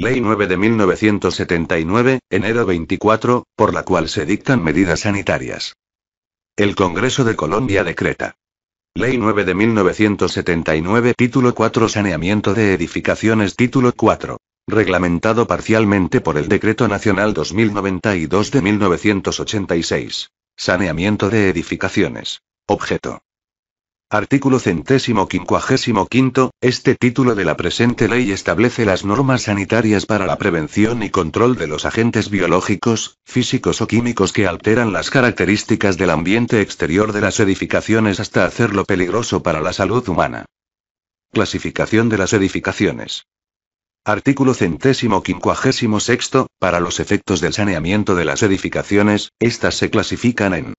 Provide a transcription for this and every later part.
Ley 9 de 1979, enero 24, por la cual se dictan medidas sanitarias. El Congreso de Colombia decreta. Ley 9 de 1979, título 4, Saneamiento de edificaciones, título 4 reglamentado parcialmente por el Decreto Nacional 2092 de 1986. Saneamiento de edificaciones. Objeto. Artículo centésimo quincuagésimo quinto, este título de la presente ley establece las normas sanitarias para la prevención y control de los agentes biológicos, físicos o químicos que alteran las características del ambiente exterior de las edificaciones hasta hacerlo peligroso para la salud humana. Clasificación de las edificaciones. Artículo centésimo quincuagésimo sexto, para los efectos del saneamiento de las edificaciones, estas se clasifican en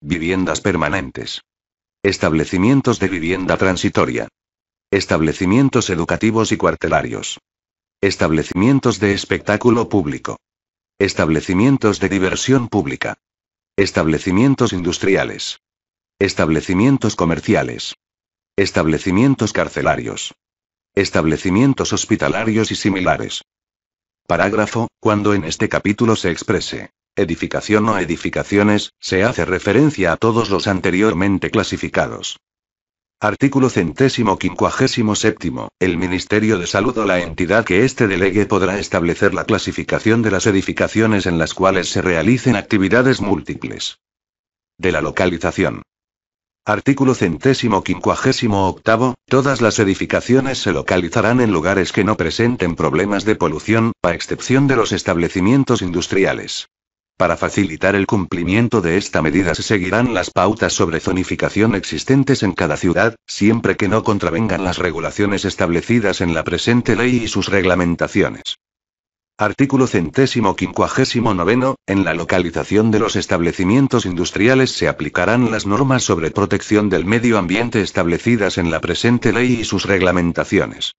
viviendas permanentes Establecimientos de vivienda transitoria. Establecimientos educativos y cuartelarios. Establecimientos de espectáculo público. Establecimientos de diversión pública. Establecimientos industriales. Establecimientos comerciales. Establecimientos carcelarios. Establecimientos hospitalarios y similares. Parágrafo, cuando en este capítulo se exprese edificación o edificaciones, se hace referencia a todos los anteriormente clasificados. Artículo centésimo quincuagésimo séptimo. El Ministerio de Salud o la entidad que este delegue podrá establecer la clasificación de las edificaciones en las cuales se realicen actividades múltiples. De la localización. Artículo centésimo quincuagésimo octavo. Todas las edificaciones se localizarán en lugares que no presenten problemas de polución, a excepción de los establecimientos industriales. Para facilitar el cumplimiento de esta medida se seguirán las pautas sobre zonificación existentes en cada ciudad, siempre que no contravengan las regulaciones establecidas en la presente ley y sus reglamentaciones. Artículo centésimo quincuagésimo noveno, en la localización de los establecimientos industriales se aplicarán las normas sobre protección del medio ambiente establecidas en la presente ley y sus reglamentaciones.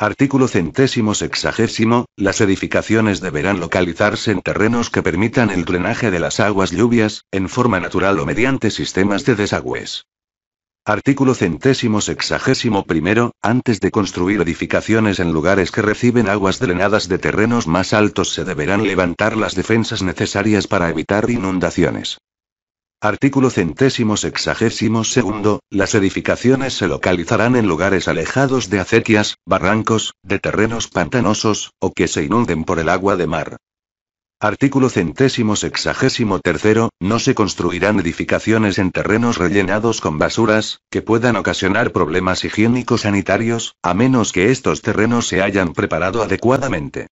Artículo centésimo sexagésimo, las edificaciones deberán localizarse en terrenos que permitan el drenaje de las aguas lluvias, en forma natural o mediante sistemas de desagües. Artículo centésimo sexagésimo primero, antes de construir edificaciones en lugares que reciben aguas drenadas de terrenos más altos se deberán levantar las defensas necesarias para evitar inundaciones. Artículo centésimo sexagésimo segundo, las edificaciones se localizarán en lugares alejados de acequias, barrancos, de terrenos pantanosos, o que se inunden por el agua de mar. Artículo centésimo sexagésimo tercero, no se construirán edificaciones en terrenos rellenados con basuras, que puedan ocasionar problemas higiénicos sanitarios a menos que estos terrenos se hayan preparado adecuadamente.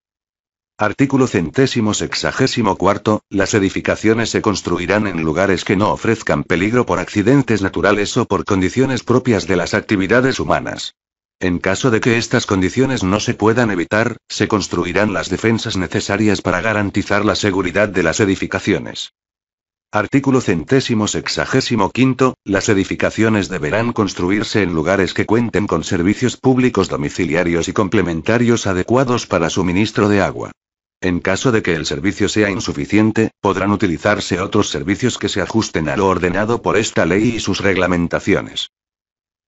Artículo centésimo sexagésimo cuarto, las edificaciones se construirán en lugares que no ofrezcan peligro por accidentes naturales o por condiciones propias de las actividades humanas. En caso de que estas condiciones no se puedan evitar, se construirán las defensas necesarias para garantizar la seguridad de las edificaciones. Artículo centésimo sexagésimo quinto, las edificaciones deberán construirse en lugares que cuenten con servicios públicos domiciliarios y complementarios adecuados para suministro de agua. En caso de que el servicio sea insuficiente, podrán utilizarse otros servicios que se ajusten a lo ordenado por esta ley y sus reglamentaciones.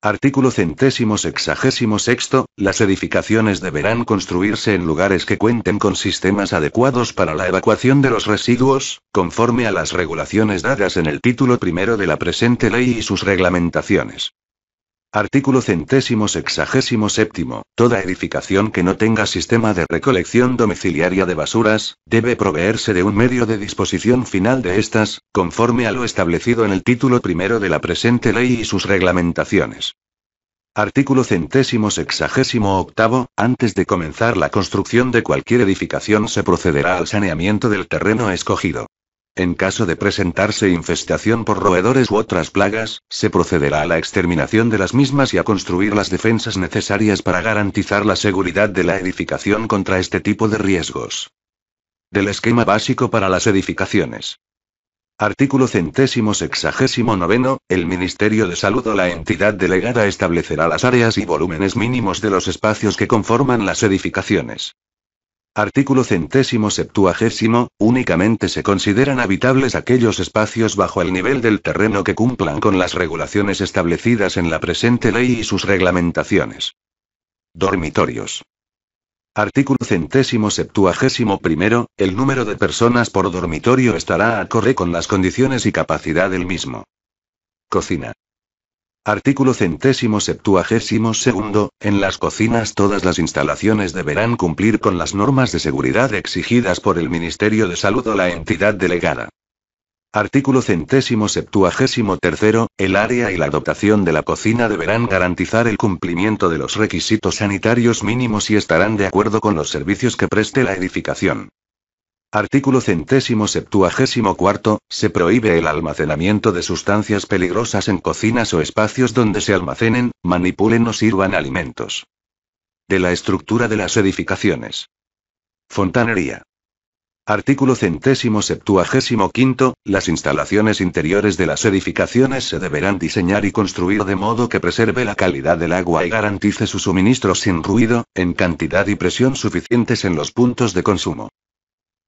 Artículo centésimo sexagésimo sexto, las edificaciones deberán construirse en lugares que cuenten con sistemas adecuados para la evacuación de los residuos, conforme a las regulaciones dadas en el título primero de la presente ley y sus reglamentaciones. Artículo centésimo sexagésimo séptimo. Toda edificación que no tenga sistema de recolección domiciliaria de basuras, debe proveerse de un medio de disposición final de estas, conforme a lo establecido en el título primero de la presente ley y sus reglamentaciones. Artículo centésimo sexagésimo octavo. Antes de comenzar la construcción de cualquier edificación se procederá al saneamiento del terreno escogido. En caso de presentarse infestación por roedores u otras plagas, se procederá a la exterminación de las mismas y a construir las defensas necesarias para garantizar la seguridad de la edificación contra este tipo de riesgos. Del esquema básico para las edificaciones. Artículo centésimo sexagésimo noveno, el Ministerio de Salud o la entidad delegada establecerá las áreas y volúmenes mínimos de los espacios que conforman las edificaciones. Artículo centésimo septuagésimo, únicamente se consideran habitables aquellos espacios bajo el nivel del terreno que cumplan con las regulaciones establecidas en la presente ley y sus reglamentaciones. Dormitorios. Artículo centésimo septuagésimo primero, el número de personas por dormitorio estará acorde con las condiciones y capacidad del mismo. Cocina. Artículo centésimo septuagésimo segundo, en las cocinas todas las instalaciones deberán cumplir con las normas de seguridad exigidas por el Ministerio de Salud o la entidad delegada. Artículo centésimo septuagésimo tercero, el área y la dotación de la cocina deberán garantizar el cumplimiento de los requisitos sanitarios mínimos y estarán de acuerdo con los servicios que preste la edificación. Artículo centésimo septuagésimo cuarto, se prohíbe el almacenamiento de sustancias peligrosas en cocinas o espacios donde se almacenen, manipulen o sirvan alimentos. De la estructura de las edificaciones. Fontanería. Artículo centésimo septuagésimo quinto, las instalaciones interiores de las edificaciones se deberán diseñar y construir de modo que preserve la calidad del agua y garantice su suministro sin ruido, en cantidad y presión suficientes en los puntos de consumo.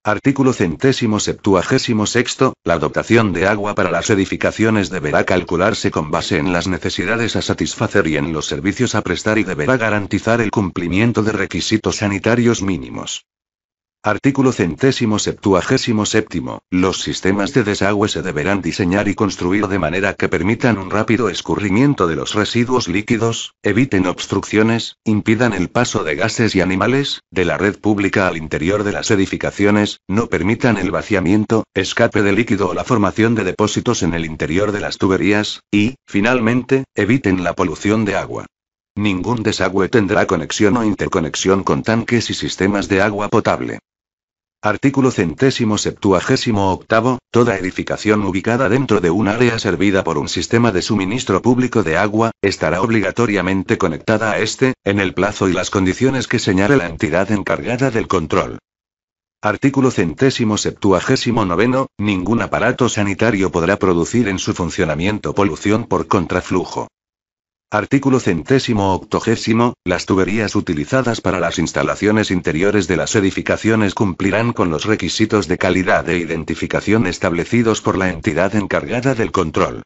Artículo centésimo septuagésimo sexto, la dotación de agua para las edificaciones deberá calcularse con base en las necesidades a satisfacer y en los servicios a prestar y deberá garantizar el cumplimiento de requisitos sanitarios mínimos. Artículo centésimo septuagésimo séptimo. Los sistemas de desagüe se deberán diseñar y construir de manera que permitan un rápido escurrimiento de los residuos líquidos, eviten obstrucciones, impidan el paso de gases y animales, de la red pública al interior de las edificaciones, no permitan el vaciamiento, escape de líquido o la formación de depósitos en el interior de las tuberías, y, finalmente, eviten la polución de agua. Ningún desagüe tendrá conexión o interconexión con tanques y sistemas de agua potable. Artículo centésimo septuagésimo octavo, toda edificación ubicada dentro de un área servida por un sistema de suministro público de agua, estará obligatoriamente conectada a este, en el plazo y las condiciones que señale la entidad encargada del control. Artículo centésimo septuagésimo noveno, ningún aparato sanitario podrá producir en su funcionamiento polución por contraflujo. Artículo centésimo octogésimo, las tuberías utilizadas para las instalaciones interiores de las edificaciones cumplirán con los requisitos de calidad e identificación establecidos por la entidad encargada del control.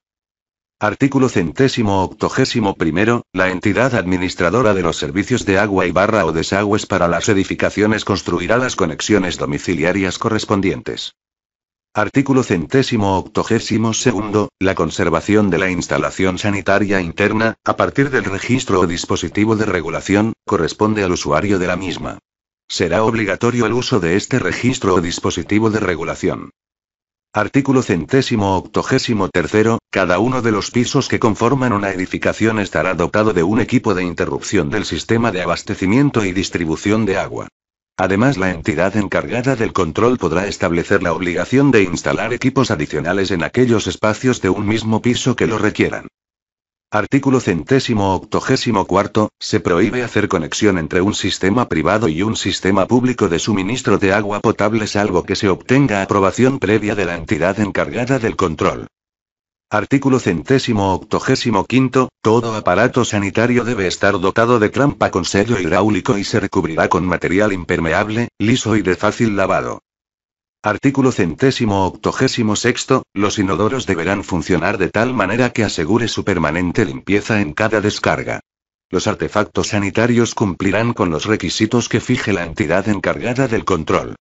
Artículo centésimo octogésimo primero, la entidad administradora de los servicios de agua y barra o desagües para las edificaciones construirá las conexiones domiciliarias correspondientes. Artículo centésimo octogésimo segundo, la conservación de la instalación sanitaria interna, a partir del registro o dispositivo de regulación, corresponde al usuario de la misma. Será obligatorio el uso de este registro o dispositivo de regulación. Artículo centésimo octogésimo tercero, cada uno de los pisos que conforman una edificación estará dotado de un equipo de interrupción del sistema de abastecimiento y distribución de agua. Además, la entidad encargada del control podrá establecer la obligación de instalar equipos adicionales en aquellos espacios de un mismo piso que lo requieran. Artículo centésimo octogésimo cuarto, se prohíbe hacer conexión entre un sistema privado y un sistema público de suministro de agua potable salvo que se obtenga aprobación previa de la entidad encargada del control. Artículo centésimo octogésimo quinto, todo aparato sanitario debe estar dotado de trampa con sello hidráulico y se recubrirá con material impermeable, liso y de fácil lavado. Artículo centésimo octogésimo sexto, los inodoros deberán funcionar de tal manera que asegure su permanente limpieza en cada descarga. Los artefactos sanitarios cumplirán con los requisitos que fije la entidad encargada del control.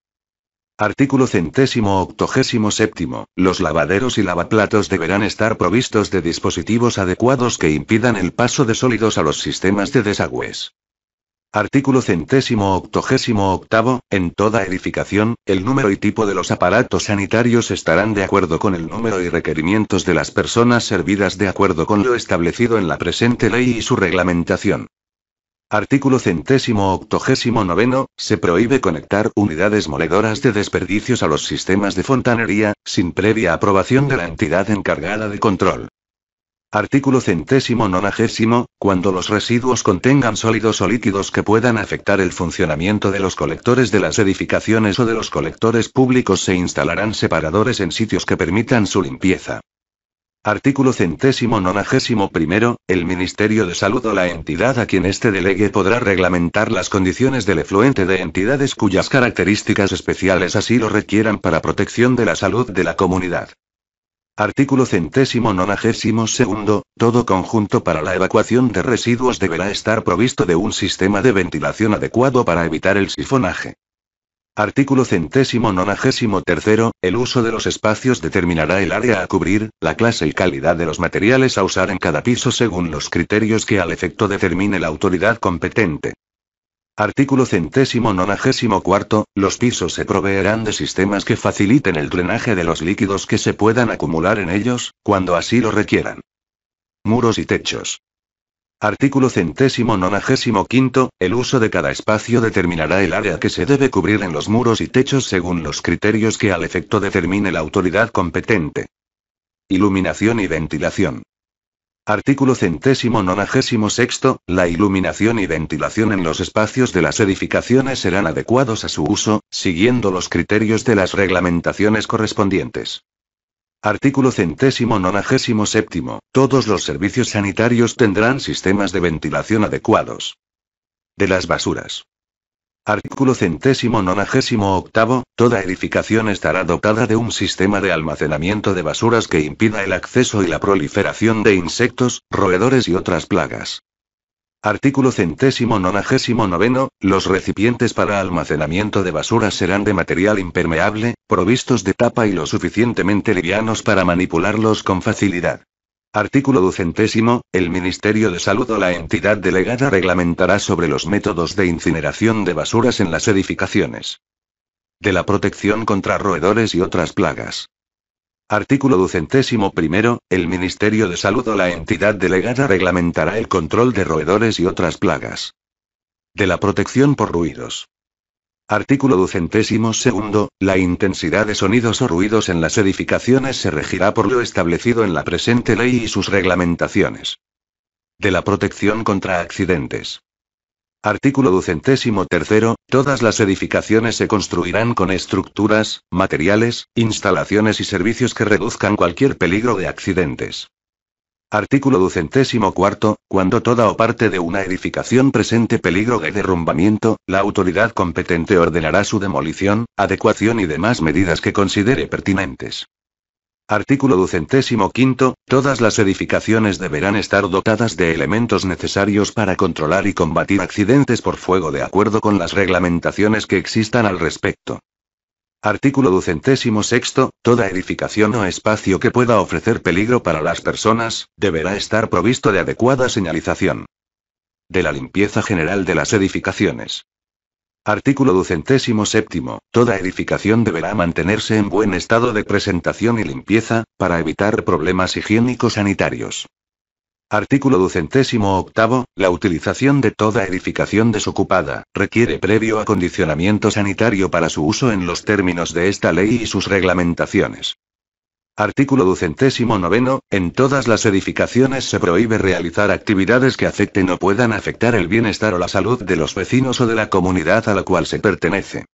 Artículo centésimo octogésimo séptimo. Los lavaderos y lavaplatos deberán estar provistos de dispositivos adecuados que impidan el paso de sólidos a los sistemas de desagües. Artículo centésimo octogésimo octavo. En toda edificación, el número y tipo de los aparatos sanitarios estarán de acuerdo con el número y requerimientos de las personas servidas de acuerdo con lo establecido en la presente ley y su reglamentación. Artículo centésimo octogésimo noveno, se prohíbe conectar unidades moledoras de desperdicios a los sistemas de fontanería, sin previa aprobación de la entidad encargada de control. Artículo centésimo nonagésimo, cuando los residuos contengan sólidos o líquidos que puedan afectar el funcionamiento de los colectores de las edificaciones o de los colectores públicos se instalarán separadores en sitios que permitan su limpieza. Artículo centésimo nonagésimo primero, el Ministerio de Salud o la entidad a quien este delegue podrá reglamentar las condiciones del efluente de entidades cuyas características especiales así lo requieran para protección de la salud de la comunidad. Artículo centésimo nonagésimo segundo, todo conjunto para la evacuación de residuos deberá estar provisto de un sistema de ventilación adecuado para evitar el sifonaje. Artículo centésimo nonagésimo tercero, el uso de los espacios determinará el área a cubrir, la clase y calidad de los materiales a usar en cada piso según los criterios que al efecto determine la autoridad competente. Artículo centésimo nonagésimo cuarto, los pisos se proveerán de sistemas que faciliten el drenaje de los líquidos que se puedan acumular en ellos, cuando así lo requieran. Muros y techos. Artículo centésimo nonagésimo quinto, el uso de cada espacio determinará el área que se debe cubrir en los muros y techos según los criterios que al efecto determine la autoridad competente. Iluminación y ventilación. Artículo centésimo nonagésimo sexto, la iluminación y ventilación en los espacios de las edificaciones serán adecuados a su uso, siguiendo los criterios de las reglamentaciones correspondientes. Artículo centésimo nonagésimo séptimo. Todos los servicios sanitarios tendrán sistemas de ventilación adecuados. De las basuras. Artículo centésimo nonagésimo octavo. Toda edificación estará dotada de un sistema de almacenamiento de basuras que impida el acceso y la proliferación de insectos, roedores y otras plagas. Artículo centésimo nonagésimo noveno, los recipientes para almacenamiento de basuras serán de material impermeable, provistos de tapa y lo suficientemente livianos para manipularlos con facilidad. Artículo ducentésimo, el Ministerio de Salud o la entidad delegada reglamentará sobre los métodos de incineración de basuras en las edificaciones. De la protección contra roedores y otras plagas. Artículo ducentésimo primero, el Ministerio de Salud o la entidad delegada reglamentará el control de roedores y otras plagas. De la protección por ruidos. Artículo ducentésimo segundo, la intensidad de sonidos o ruidos en las edificaciones se regirá por lo establecido en la presente ley y sus reglamentaciones. De la protección contra accidentes. Artículo ducentésimo tercero, todas las edificaciones se construirán con estructuras, materiales, instalaciones y servicios que reduzcan cualquier peligro de accidentes. Artículo ducentésimo cuarto, cuando toda o parte de una edificación presente peligro de derrumbamiento, la autoridad competente ordenará su demolición, adecuación y demás medidas que considere pertinentes. Artículo quinto, Todas las edificaciones deberán estar dotadas de elementos necesarios para controlar y combatir accidentes por fuego de acuerdo con las reglamentaciones que existan al respecto. Artículo sexto, Toda edificación o espacio que pueda ofrecer peligro para las personas, deberá estar provisto de adecuada señalización. De la limpieza general de las edificaciones. Artículo séptimo, Toda edificación deberá mantenerse en buen estado de presentación y limpieza, para evitar problemas higiénicos sanitarios Artículo octavo, La utilización de toda edificación desocupada, requiere previo acondicionamiento sanitario para su uso en los términos de esta ley y sus reglamentaciones. Artículo noveno, En todas las edificaciones se prohíbe realizar actividades que afecten o puedan afectar el bienestar o la salud de los vecinos o de la comunidad a la cual se pertenece.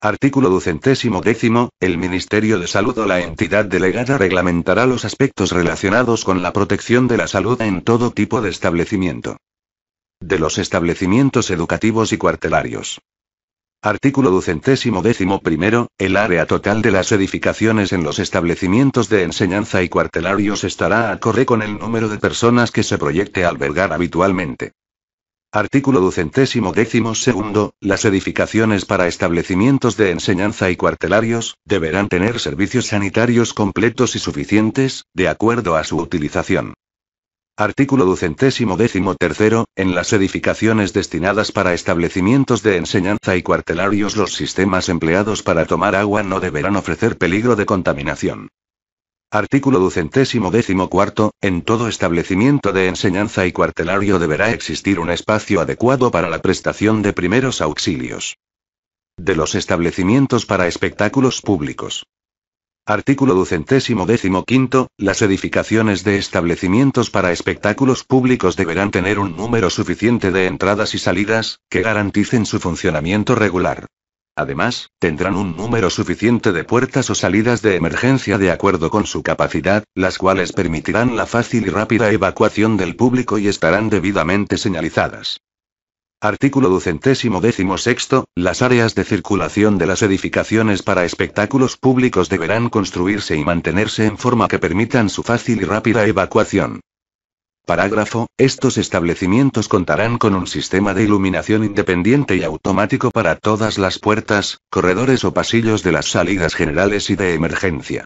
Artículo décimo, El Ministerio de Salud o la entidad delegada reglamentará los aspectos relacionados con la protección de la salud en todo tipo de establecimiento. De los establecimientos educativos y cuartelarios. Artículo ducentésimo primero, el área total de las edificaciones en los establecimientos de enseñanza y cuartelarios estará acorde con el número de personas que se proyecte albergar habitualmente. Artículo ducentésimo décimo segundo, las edificaciones para establecimientos de enseñanza y cuartelarios, deberán tener servicios sanitarios completos y suficientes, de acuerdo a su utilización. Artículo ducentésimo décimo en las edificaciones destinadas para establecimientos de enseñanza y cuartelarios los sistemas empleados para tomar agua no deberán ofrecer peligro de contaminación. Artículo ducentésimo décimo en todo establecimiento de enseñanza y cuartelario deberá existir un espacio adecuado para la prestación de primeros auxilios. De los establecimientos para espectáculos públicos. Artículo ducentésimo décimo quinto, las edificaciones de establecimientos para espectáculos públicos deberán tener un número suficiente de entradas y salidas, que garanticen su funcionamiento regular. Además, tendrán un número suficiente de puertas o salidas de emergencia de acuerdo con su capacidad, las cuales permitirán la fácil y rápida evacuación del público y estarán debidamente señalizadas. Artículo ducentésimo décimo sexto, las áreas de circulación de las edificaciones para espectáculos públicos deberán construirse y mantenerse en forma que permitan su fácil y rápida evacuación. Parágrafo, estos establecimientos contarán con un sistema de iluminación independiente y automático para todas las puertas, corredores o pasillos de las salidas generales y de emergencia.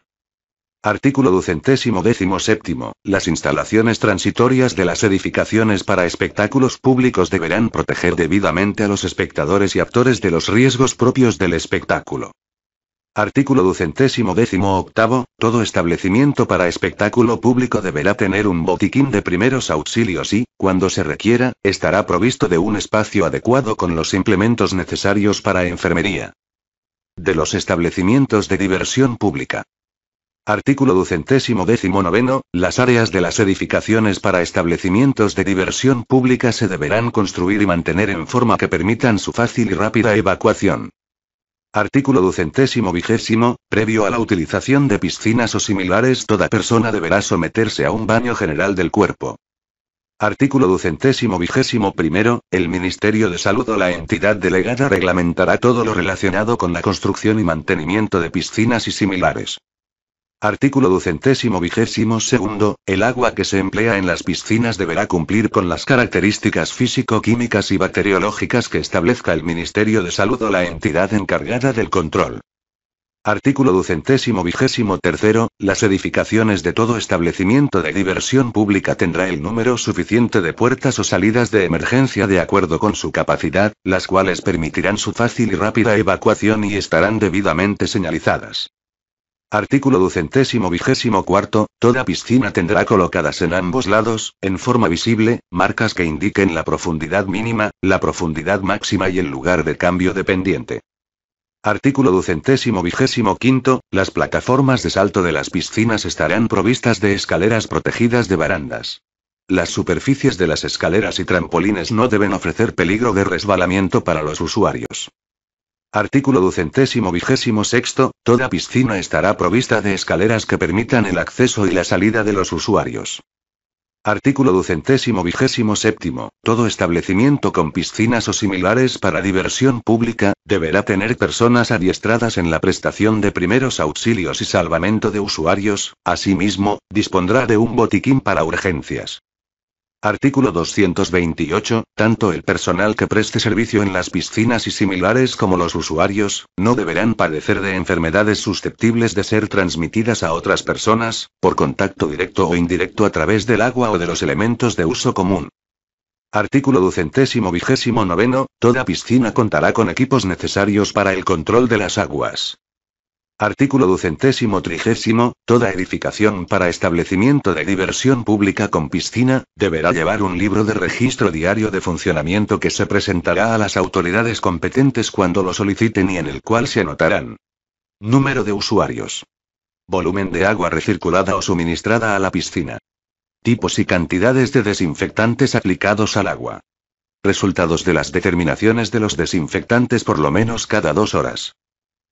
Artículo ducentésimo décimo séptimo. Las instalaciones transitorias de las edificaciones para espectáculos públicos deberán proteger debidamente a los espectadores y actores de los riesgos propios del espectáculo. Artículo ducentésimo décimo octavo. Todo establecimiento para espectáculo público deberá tener un botiquín de primeros auxilios y, cuando se requiera, estará provisto de un espacio adecuado con los implementos necesarios para enfermería. De los establecimientos de diversión pública. Artículo ducentésimo décimo noveno, las áreas de las edificaciones para establecimientos de diversión pública se deberán construir y mantener en forma que permitan su fácil y rápida evacuación. Artículo ducentésimo vigésimo, previo a la utilización de piscinas o similares toda persona deberá someterse a un baño general del cuerpo. Artículo ducentésimo vigésimo primero, el Ministerio de Salud o la entidad delegada reglamentará todo lo relacionado con la construcción y mantenimiento de piscinas y similares. Artículo ducentésimo vigésimo segundo, el agua que se emplea en las piscinas deberá cumplir con las características físico-químicas y bacteriológicas que establezca el Ministerio de Salud o la entidad encargada del control. Artículo ducentésimo vigésimo tercero, las edificaciones de todo establecimiento de diversión pública tendrá el número suficiente de puertas o salidas de emergencia de acuerdo con su capacidad, las cuales permitirán su fácil y rápida evacuación y estarán debidamente señalizadas. Artículo ducentésimo vigésimo cuarto, toda piscina tendrá colocadas en ambos lados, en forma visible, marcas que indiquen la profundidad mínima, la profundidad máxima y el lugar de cambio dependiente. Artículo ducentésimo vigésimo quinto, las plataformas de salto de las piscinas estarán provistas de escaleras protegidas de barandas. Las superficies de las escaleras y trampolines no deben ofrecer peligro de resbalamiento para los usuarios. Artículo ducentésimo vigésimo sexto, toda piscina estará provista de escaleras que permitan el acceso y la salida de los usuarios. Artículo ducentésimo vigésimo séptimo, todo establecimiento con piscinas o similares para diversión pública, deberá tener personas adiestradas en la prestación de primeros auxilios y salvamento de usuarios, asimismo, dispondrá de un botiquín para urgencias. Artículo 228. Tanto el personal que preste servicio en las piscinas y similares como los usuarios, no deberán padecer de enfermedades susceptibles de ser transmitidas a otras personas, por contacto directo o indirecto a través del agua o de los elementos de uso común. Artículo 229. toda piscina contará con equipos necesarios para el control de las aguas. Artículo ducentésimo toda edificación para establecimiento de diversión pública con piscina, deberá llevar un libro de registro diario de funcionamiento que se presentará a las autoridades competentes cuando lo soliciten y en el cual se anotarán. Número de usuarios. Volumen de agua recirculada o suministrada a la piscina. Tipos y cantidades de desinfectantes aplicados al agua. Resultados de las determinaciones de los desinfectantes por lo menos cada dos horas.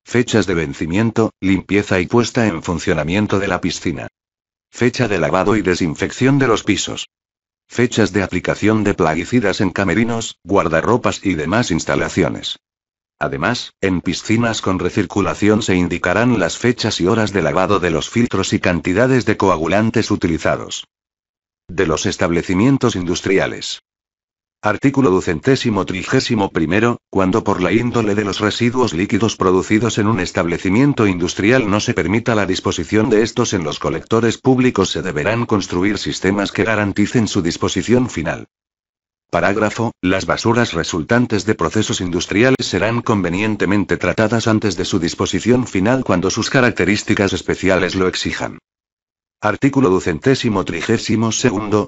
Fechas de vencimiento, limpieza y puesta en funcionamiento de la piscina. Fecha de lavado y desinfección de los pisos. Fechas de aplicación de plaguicidas en camerinos, guardarropas y demás instalaciones. Además, en piscinas con recirculación se indicarán las fechas y horas de lavado de los filtros y cantidades de coagulantes utilizados. De los establecimientos industriales. Artículo ducentésimo trigésimo primero, cuando por la índole de los residuos líquidos producidos en un establecimiento industrial no se permita la disposición de estos en los colectores públicos se deberán construir sistemas que garanticen su disposición final. Parágrafo, las basuras resultantes de procesos industriales serán convenientemente tratadas antes de su disposición final cuando sus características especiales lo exijan. Artículo ducentésimo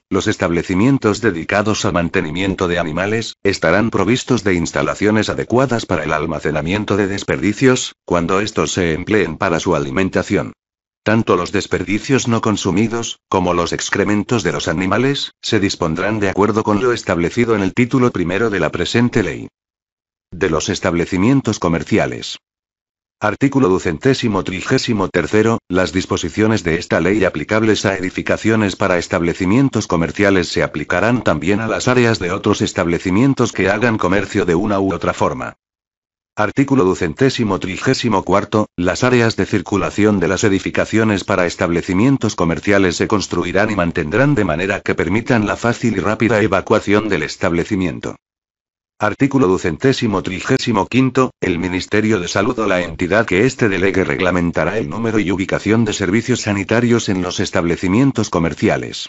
los establecimientos dedicados al mantenimiento de animales, estarán provistos de instalaciones adecuadas para el almacenamiento de desperdicios, cuando estos se empleen para su alimentación. Tanto los desperdicios no consumidos, como los excrementos de los animales, se dispondrán de acuerdo con lo establecido en el título primero de la presente ley. De los establecimientos comerciales. Artículo ducentésimo trigésimo tercero, las disposiciones de esta ley aplicables a edificaciones para establecimientos comerciales se aplicarán también a las áreas de otros establecimientos que hagan comercio de una u otra forma. Artículo ducentésimo trigésimo cuarto, las áreas de circulación de las edificaciones para establecimientos comerciales se construirán y mantendrán de manera que permitan la fácil y rápida evacuación del establecimiento. Artículo 235 El Ministerio de Salud o la entidad que este delegue reglamentará el número y ubicación de servicios sanitarios en los establecimientos comerciales.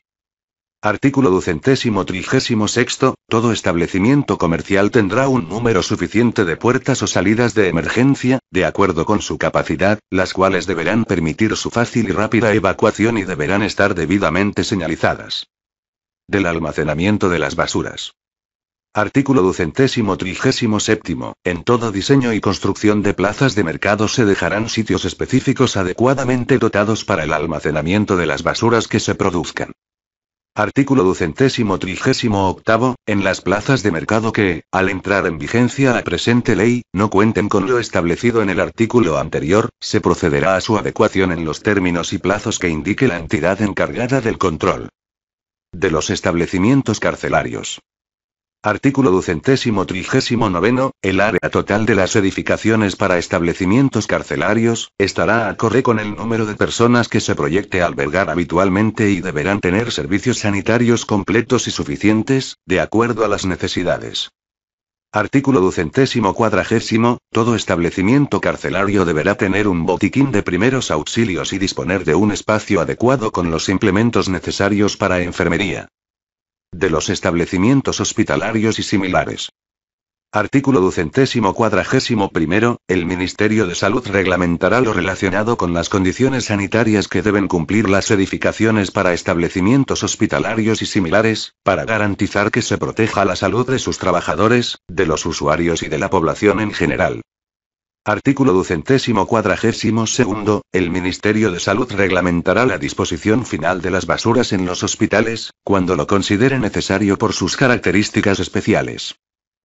Artículo sexto, Todo establecimiento comercial tendrá un número suficiente de puertas o salidas de emergencia, de acuerdo con su capacidad, las cuales deberán permitir su fácil y rápida evacuación y deberán estar debidamente señalizadas. Del almacenamiento de las basuras. Artículo ducentésimo trigésimo En todo diseño y construcción de plazas de mercado se dejarán sitios específicos adecuadamente dotados para el almacenamiento de las basuras que se produzcan. Artículo ducentésimo En las plazas de mercado que, al entrar en vigencia la presente ley, no cuenten con lo establecido en el artículo anterior, se procederá a su adecuación en los términos y plazos que indique la entidad encargada del control de los establecimientos carcelarios. Artículo ducentésimo el área total de las edificaciones para establecimientos carcelarios, estará acorde con el número de personas que se proyecte albergar habitualmente y deberán tener servicios sanitarios completos y suficientes, de acuerdo a las necesidades. Artículo ducentésimo cuadragésimo, todo establecimiento carcelario deberá tener un botiquín de primeros auxilios y disponer de un espacio adecuado con los implementos necesarios para enfermería de los establecimientos hospitalarios y similares. Artículo 241. el Ministerio de Salud reglamentará lo relacionado con las condiciones sanitarias que deben cumplir las edificaciones para establecimientos hospitalarios y similares, para garantizar que se proteja la salud de sus trabajadores, de los usuarios y de la población en general. Artículo ducentésimo cuadragésimo segundo, el Ministerio de Salud reglamentará la disposición final de las basuras en los hospitales, cuando lo considere necesario por sus características especiales.